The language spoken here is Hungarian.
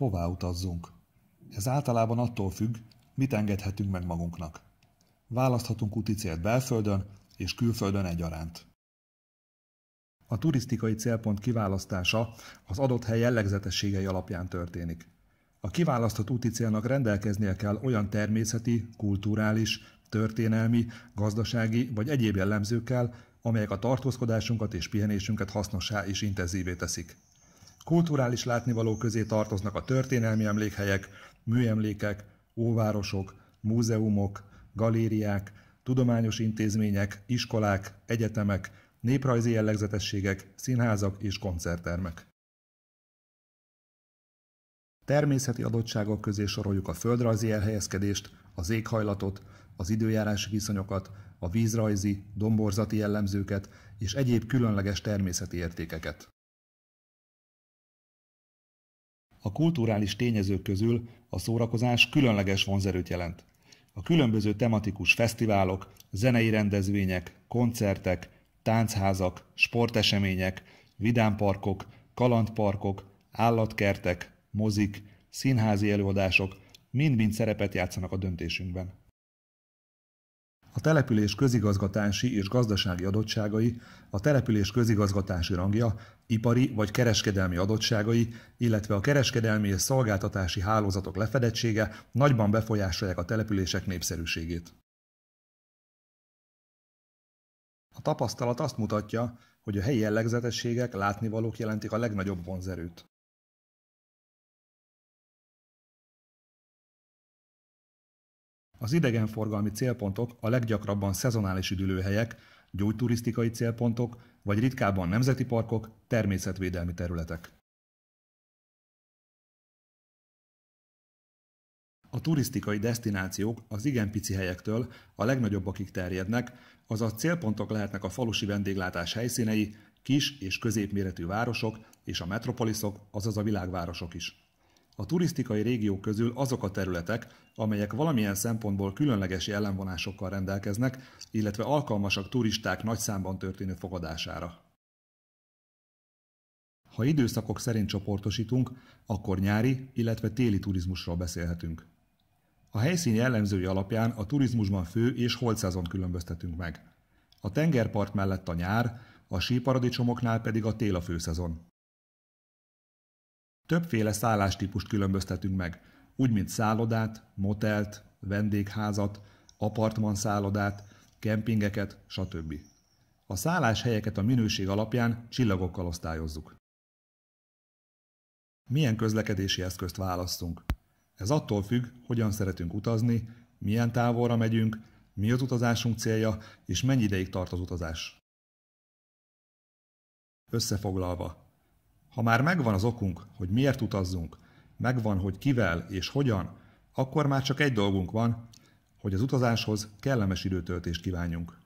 hová utazzunk. Ez általában attól függ, mit engedhetünk meg magunknak. Választhatunk úti célt belföldön és külföldön egyaránt. A turisztikai célpont kiválasztása az adott hely jellegzetességei alapján történik. A kiválasztott úti célnak rendelkeznie kell olyan természeti, kulturális, történelmi, gazdasági vagy egyéb jellemzőkkel, amelyek a tartózkodásunkat és pihenésünket hasznosá és intenzívé teszik. Kulturális látnivaló közé tartoznak a történelmi emlékhelyek, műemlékek, óvárosok, múzeumok, galériák, tudományos intézmények, iskolák, egyetemek, néprajzi jellegzetességek, színházak és koncerttermek. Természeti adottságok közé soroljuk a földrajzi elhelyezkedést, az éghajlatot, az időjárási viszonyokat, a vízrajzi, domborzati jellemzőket és egyéb különleges természeti értékeket a kulturális tényezők közül a szórakozás különleges vonzerőt jelent. A különböző tematikus fesztiválok, zenei rendezvények, koncertek, táncházak, sportesemények, vidámparkok, kalandparkok, állatkertek, mozik, színházi előadások mind-mind szerepet játszanak a döntésünkben. A település közigazgatási és gazdasági adottságai, a település közigazgatási rangja, ipari vagy kereskedelmi adottságai, illetve a kereskedelmi és szolgáltatási hálózatok lefedettsége nagyban befolyásolják a települések népszerűségét. A tapasztalat azt mutatja, hogy a helyi jellegzetességek, látnivalók jelentik a legnagyobb vonzerőt. Az idegenforgalmi célpontok a leggyakrabban szezonális üdülőhelyek, gyógyturisztikai célpontok, vagy ritkábban nemzeti parkok, természetvédelmi területek. A turisztikai destinációk az igen pici helyektől a legnagyobbakig terjednek, azaz célpontok lehetnek a falusi vendéglátás helyszínei, kis és középméretű városok és a metropoliszok, azaz a világvárosok is a turisztikai régiók közül azok a területek, amelyek valamilyen szempontból különleges ellenvonásokkal rendelkeznek, illetve alkalmasak turisták nagy számban történő fogadására. Ha időszakok szerint csoportosítunk, akkor nyári, illetve téli turizmusról beszélhetünk. A helyszín jellemzői alapján a turizmusban fő és holtszázon különböztetünk meg. A tengerpart mellett a nyár, a síparadicsomoknál pedig a tél a főszezon. Többféle szállástípust különböztetünk meg, úgy mint szállodát, motelt, vendégházat, apartmanszállodát, kempingeket, stb. A szálláshelyeket a minőség alapján csillagokkal osztályozzuk. Milyen közlekedési eszközt választunk? Ez attól függ, hogyan szeretünk utazni, milyen távolra megyünk, mi az utazásunk célja, és mennyi ideig tart az utazás. Összefoglalva, ha már megvan az okunk, hogy miért utazzunk, megvan, hogy kivel és hogyan, akkor már csak egy dolgunk van, hogy az utazáshoz kellemes időtöltést kívánjunk.